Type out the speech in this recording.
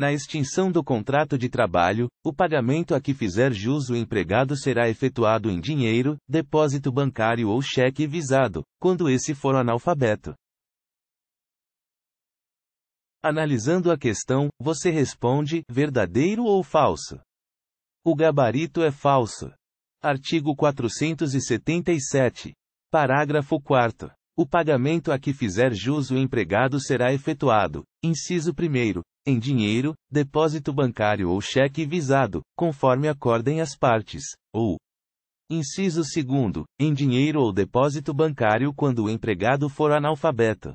Na extinção do contrato de trabalho, o pagamento a que fizer jus o empregado será efetuado em dinheiro, depósito bancário ou cheque visado, quando esse for analfabeto. Analisando a questão, você responde: verdadeiro ou falso? O gabarito é falso. Artigo 477. Parágrafo 4. O pagamento a que fizer jus o empregado será efetuado, inciso 1, em dinheiro, depósito bancário ou cheque visado, conforme acordem as partes, ou Inciso 2. Em dinheiro ou depósito bancário quando o empregado for analfabeto.